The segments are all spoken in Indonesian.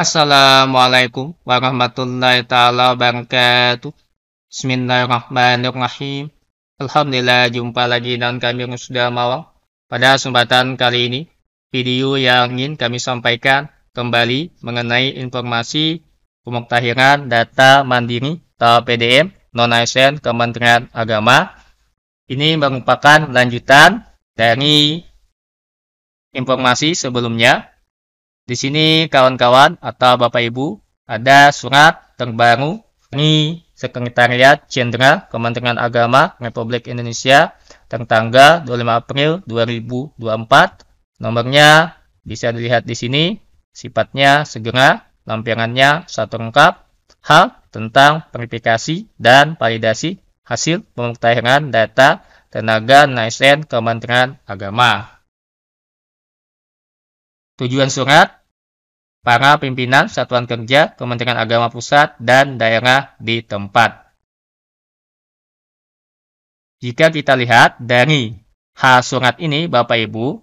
Assalamualaikum warahmatullahi taala wabarakatuh. Bismillahirrahmanirrahim. Alhamdulillah jumpa lagi dengan kami yang sudah malam. Pada kesempatan kali ini, video yang ingin kami sampaikan kembali mengenai informasi pemuktahiran data mandiri atau PDM non ASN Kementerian Agama. Ini merupakan lanjutan dari informasi sebelumnya di sini kawan-kawan atau Bapak Ibu ada surat terbaru ini Sekretariat Jenderal Kementerian Agama Republik Indonesia tertanggal 25 April 2024. Nomornya bisa dilihat di sini, sifatnya segera, lampirannya satu lengkap, hal tentang verifikasi dan validasi hasil pemutahiran data tenaga ASN Kementerian Agama. Tujuan surat para pimpinan Satuan Kerja Kementerian Agama Pusat dan daerah di tempat. Jika kita lihat dari hal surat ini, Bapak Ibu,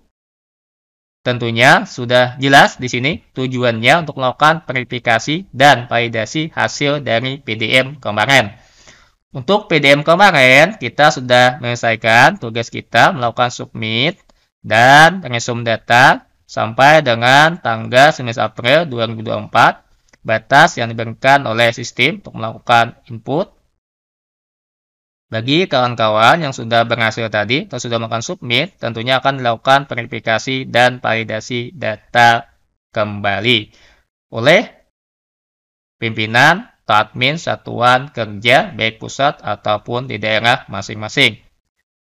tentunya sudah jelas di sini tujuannya untuk melakukan verifikasi dan validasi hasil dari PDM kemarin. Untuk PDM kemarin, kita sudah menyelesaikan tugas kita melakukan submit dan resume data sampai dengan tanggal 19 April 2024 batas yang diberikan oleh sistem untuk melakukan input. Bagi kawan-kawan yang sudah berhasil tadi atau sudah melakukan submit, tentunya akan dilakukan verifikasi dan validasi data kembali oleh pimpinan atau admin satuan kerja baik pusat ataupun di daerah masing-masing.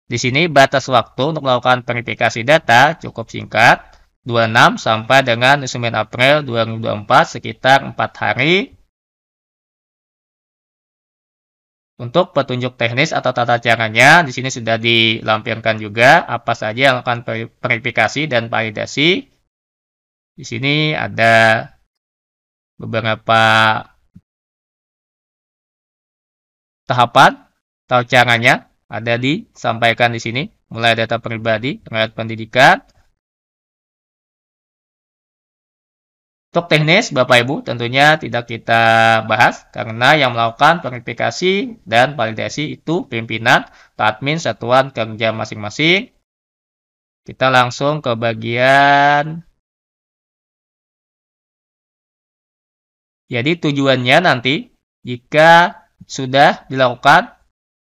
Di sini batas waktu untuk melakukan verifikasi data cukup singkat, 26 sampai dengan 9 April 2024 sekitar 4 hari Untuk petunjuk teknis atau tata caranya, di sini sudah dilampirkan juga apa saja yang akan verifikasi dan validasi. Di sini ada beberapa tahapan atau caranya ada disampaikan di sini, mulai data pribadi, rakyat pendidikan, Untuk teknis, Bapak Ibu, tentunya tidak kita bahas karena yang melakukan verifikasi dan validasi itu pimpinan atau admin satuan kerja masing-masing. Kita langsung ke bagian Jadi tujuannya nanti jika sudah dilakukan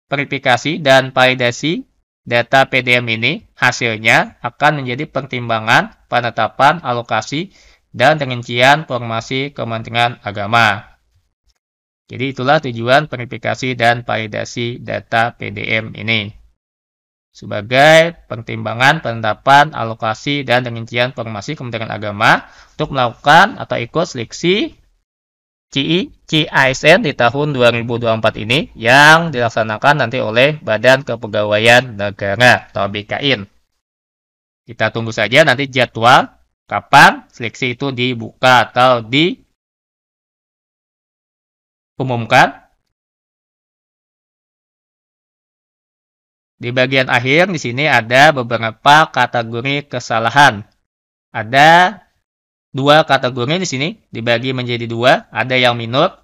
verifikasi dan validasi data PDM ini, hasilnya akan menjadi pertimbangan penetapan alokasi dan rincian formasi Kementerian Agama. Jadi itulah tujuan verifikasi dan validasi data PDM ini. Sebagai pertimbangan penetapan alokasi dan rincian formasi Kementerian Agama untuk melakukan atau ikut seleksi CI, di tahun 2024 ini yang dilaksanakan nanti oleh Badan Kepegawaian Negara atau BKIN. Kita tunggu saja nanti jadwal kapan seleksi itu dibuka atau diumumkan. Di bagian akhir di sini ada beberapa kategori kesalahan. Ada dua kategori di sini dibagi menjadi dua. Ada yang minor,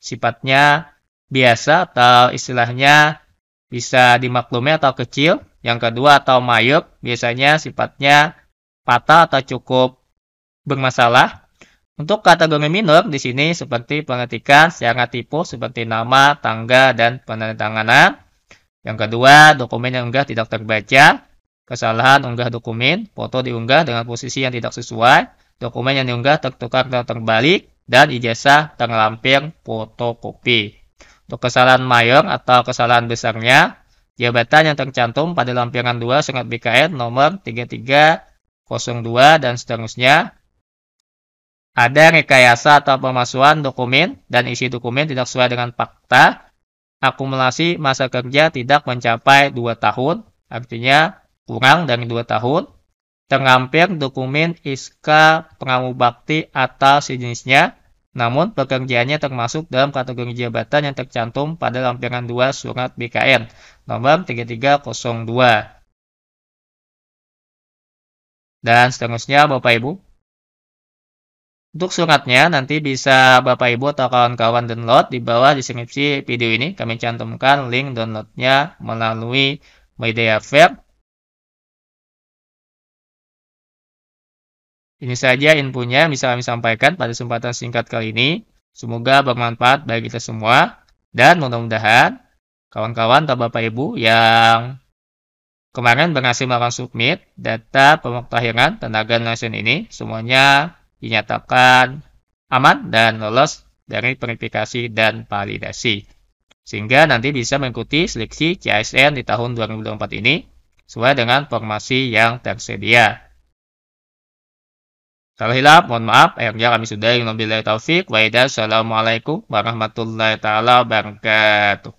sifatnya biasa atau istilahnya bisa dimaklumi atau kecil. Yang kedua atau mayor, biasanya sifatnya patah atau cukup bermasalah. Untuk kategori minor di sini seperti pengetikan secara tipe seperti nama, tangga dan penandatanganan. Yang kedua, dokumen yang unggah tidak terbaca. Kesalahan unggah dokumen, foto diunggah dengan posisi yang tidak sesuai, dokumen yang diunggah tertukar dan terbalik, dan ijazah terlampir fotokopi. Untuk kesalahan mayor atau kesalahan besarnya, jabatan yang tercantum pada lampiran 2 surat BKN nomor 33 02, dan seterusnya. Ada rekayasa atau pemalsuan dokumen dan isi dokumen tidak sesuai dengan fakta. Akumulasi masa kerja tidak mencapai 2 tahun, artinya kurang dari 2 tahun. Terlampir dokumen ISKA bakti atau sejenisnya, namun pekerjaannya termasuk dalam kategori jabatan yang tercantum pada lampiran 2 surat BKN nomor 3302 dan seterusnya Bapak Ibu. Untuk suratnya nanti bisa Bapak Ibu atau kawan-kawan download di bawah deskripsi video ini. Kami cantumkan link downloadnya melalui media MediaFair. Ini saja infonya yang bisa kami sampaikan pada kesempatan singkat kali ini. Semoga bermanfaat bagi kita semua. Dan mudah-mudahan kawan-kawan atau Bapak Ibu yang Kemarin berhasil melakukan submit data pemutakhiran tenaga nasion ini semuanya dinyatakan aman dan lolos dari verifikasi dan validasi. Sehingga nanti bisa mengikuti seleksi CSN di tahun 2024 ini sesuai dengan formasi yang tersedia. Kalau hilap, mohon maaf. Akhirnya kami sudah. membeli taufik. Waidah. Assalamualaikum warahmatullahi taala wabarakatuh.